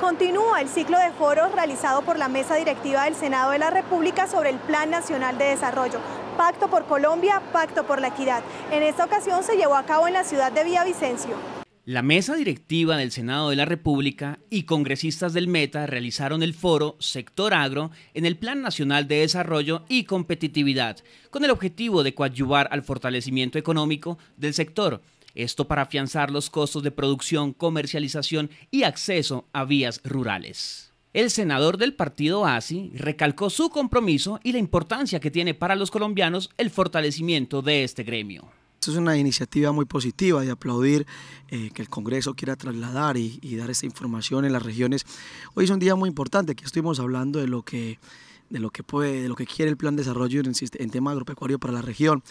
Continúa el ciclo de foros realizado por la Mesa Directiva del Senado de la República sobre el Plan Nacional de Desarrollo. Pacto por Colombia, Pacto por la Equidad. En esta ocasión se llevó a cabo en la ciudad de Villavicencio. La mesa directiva del Senado de la República y congresistas del Meta realizaron el foro Sector Agro en el Plan Nacional de Desarrollo y Competitividad, con el objetivo de coadyuvar al fortalecimiento económico del sector esto para afianzar los costos de producción, comercialización y acceso a vías rurales. El senador del partido ASI recalcó su compromiso y la importancia que tiene para los colombianos el fortalecimiento de este gremio. es una iniciativa muy positiva de aplaudir eh, que el Congreso quiera trasladar y, dar esta información en las regiones. Hoy es un día muy importante, que estuvimos hablando de lo que de lo que puede, de lo que quiere el plan de desarrollo en, tema agropecuario para la región.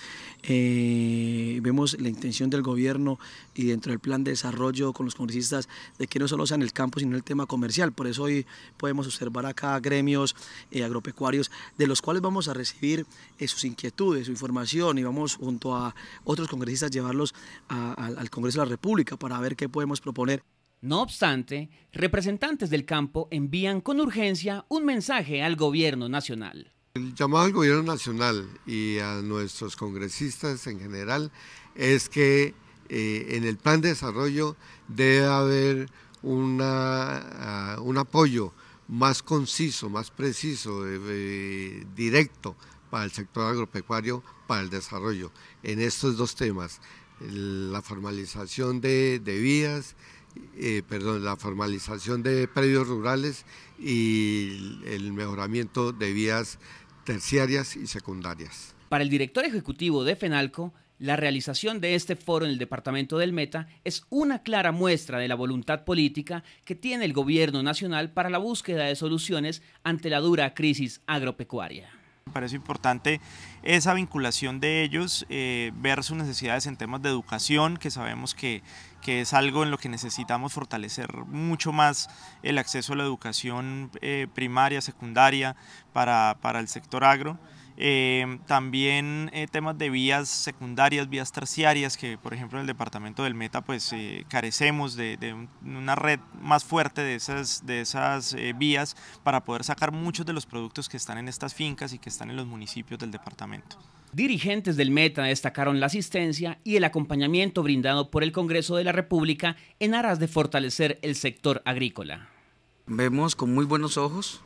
Eh, vemos la intención del gobierno y dentro del plan de desarrollo con los congresistas de que no solo sea en el campo, sino en el tema comercial. Por eso hoy podemos observar acá gremios eh, agropecuarios de los cuales vamos a recibir eh, sus inquietudes, su información y vamos junto a otros congresistas llevarlos al Congreso de la República para ver qué podemos proponer. No obstante, representantes del campo envían con urgencia un mensaje al gobierno nacional. El llamado al gobierno nacional y a nuestros congresistas en general es que eh, en el plan de desarrollo debe haber ah, un apoyo más conciso, más preciso, eh, eh, directo para el sector agropecuario, para el desarrollo en estos dos temas, la formalización de vías, eh, perdón, la formalización de predios rurales y el mejoramiento de vías terciarias y secundarias. Para el director ejecutivo de FENALCO, la realización de este foro en el departamento del Meta es una clara muestra de la voluntad política que tiene el gobierno nacional para la búsqueda de soluciones ante la dura crisis agropecuaria. Me parece importante esa vinculación de ellos, eh, ver sus necesidades en temas de educación, que sabemos que, es algo en lo que necesitamos fortalecer mucho más el acceso a la educación eh, primaria, secundaria para el sector agro. Em, también eh, temas de vías secundarias, vías terciarias, que por ejemplo en el departamento del Meta pues eh, carecemos de, una red más fuerte de esas, de esas eh, vías para poder sacar muchos de los productos que están en estas fincas y que están en los municipios del departamento. Dirigentes del Meta destacaron la asistencia y el acompañamiento brindado por el Congreso de la República en aras de fortalecer el sector agrícola. Vemos con muy buenos ojos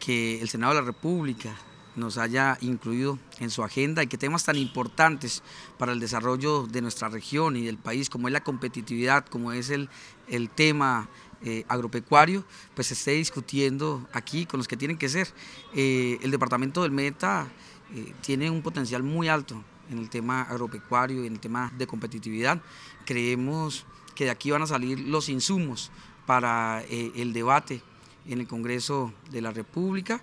que el Senado de la República nos haya incluido en su agenda y que temas tan importantes para el desarrollo de nuestra región y del país, como es la competitividad, como es el, el tema eh, agropecuario, pues se esté discutiendo aquí con los que tienen que ser. Eh, el departamento del Meta eh, tiene un potencial muy alto en el tema agropecuario y en el tema de competitividad. Creemos que de aquí van a salir los insumos para el debate en el Congreso de la República